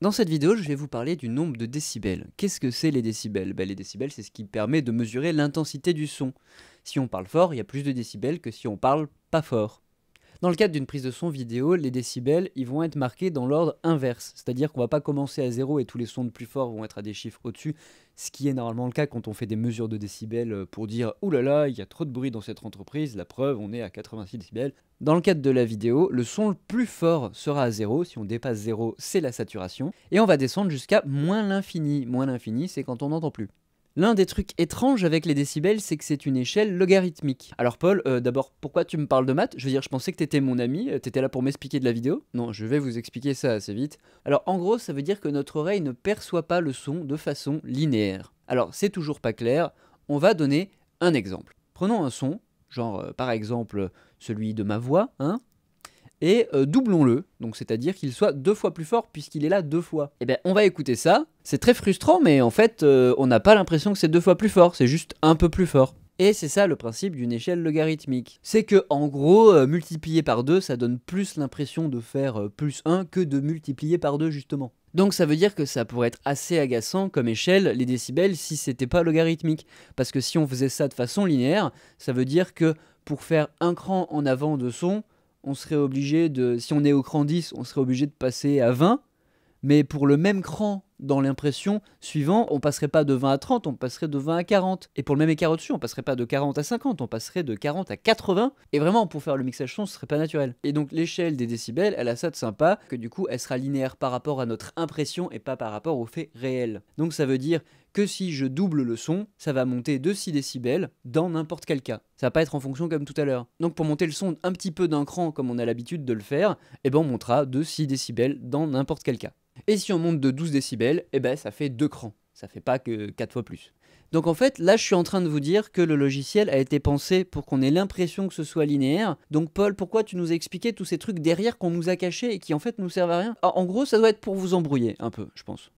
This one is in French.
Dans cette vidéo, je vais vous parler du nombre de décibels. Qu'est-ce que c'est les décibels ben, Les décibels, c'est ce qui permet de mesurer l'intensité du son. Si on parle fort, il y a plus de décibels que si on parle pas fort. Dans le cadre d'une prise de son vidéo, les décibels, ils vont être marqués dans l'ordre inverse, c'est-à-dire qu'on va pas commencer à zéro et tous les sons de plus forts vont être à des chiffres au-dessus, ce qui est normalement le cas quand on fait des mesures de décibels euh, pour dire « Ouh là là, il y a trop de bruit dans cette entreprise, la preuve, on est à 86 décibels ». Dans le cadre de la vidéo, le son le plus fort sera à zéro, si on dépasse zéro, c'est la saturation, et on va descendre jusqu'à moins l'infini. Moins l'infini, c'est quand on n'entend plus. L'un des trucs étranges avec les décibels, c'est que c'est une échelle logarithmique. Alors Paul, euh, d'abord, pourquoi tu me parles de maths Je veux dire, je pensais que t'étais mon ami, euh, t'étais là pour m'expliquer de la vidéo. Non, je vais vous expliquer ça assez vite. Alors en gros, ça veut dire que notre oreille ne perçoit pas le son de façon linéaire. Alors c'est toujours pas clair, on va donner un exemple. Prenons un son, genre euh, par exemple celui de ma voix, hein et euh, doublons-le, donc c'est-à-dire qu'il soit deux fois plus fort puisqu'il est là deux fois. Eh bien on va écouter ça, c'est très frustrant mais en fait euh, on n'a pas l'impression que c'est deux fois plus fort, c'est juste un peu plus fort. Et c'est ça le principe d'une échelle logarithmique. C'est que en gros, euh, multiplier par 2, ça donne plus l'impression de faire plus 1 que de multiplier par 2 justement. Donc ça veut dire que ça pourrait être assez agaçant comme échelle les décibels si c'était pas logarithmique. Parce que si on faisait ça de façon linéaire, ça veut dire que pour faire un cran en avant de son, on serait obligé de. Si on est au cran 10, on serait obligé de passer à 20. Mais pour le même cran dans l'impression suivant, on passerait pas de 20 à 30, on passerait de 20 à 40. Et pour le même écart au-dessus, on passerait pas de 40 à 50, on passerait de 40 à 80. Et vraiment, pour faire le mixage son, ce serait pas naturel. Et donc l'échelle des décibels, elle a ça de sympa, que du coup, elle sera linéaire par rapport à notre impression et pas par rapport au fait réel. Donc ça veut dire que si je double le son, ça va monter de 6 décibels dans n'importe quel cas. Ça va pas être en fonction comme tout à l'heure. Donc pour monter le son un petit peu d'un cran comme on a l'habitude de le faire, eh ben on montera de 6 décibels dans n'importe quel cas. Et si on monte de 12 décibels, eh ben, ça fait deux crans. Ça fait pas que 4 fois plus. Donc en fait, là, je suis en train de vous dire que le logiciel a été pensé pour qu'on ait l'impression que ce soit linéaire. Donc Paul, pourquoi tu nous as expliqué tous ces trucs derrière qu'on nous a cachés et qui en fait nous servent à rien ah, En gros, ça doit être pour vous embrouiller un peu, je pense.